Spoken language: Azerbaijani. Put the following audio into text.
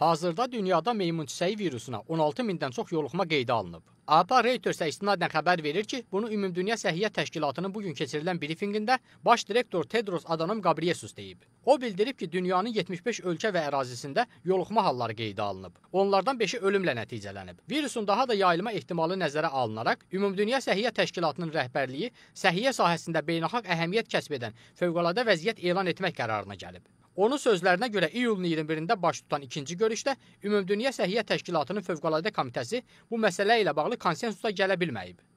Hazırda dünyada meymunçiçəyi virusuna 16 mindən çox yoluxma qeydə alınıb. APA Reuters-ə istinadən xəbər verir ki, bunu Ümumdünya Səhiyyə Təşkilatının bugün keçirilən brifinqində baş direktor Tedros Adhanom Ghebreyesus deyib. O bildirib ki, dünyanın 75 ölkə və ərazisində yoluxma halları qeydə alınıb. Onlardan 5-i ölümlə nəticələnib. Virusun daha da yayılma ehtimalı nəzərə alınaraq Ümumdünya Səhiyyə Təşkilatının rəhbərliyi səhiyyə sahəsində beynəlxalq əhəmiyyət kəsb edən fövqəladə vəziyyət elan etmək qərarına gəlib. Onun sözlərinə görə iyulun 21-də baş tutan ikinci görüşdə Ümumdünya Səhiyyə Təşkilatının Fövqəladə Komitəsi bu məsələ ilə bağlı konsensusa gələ bilməyib.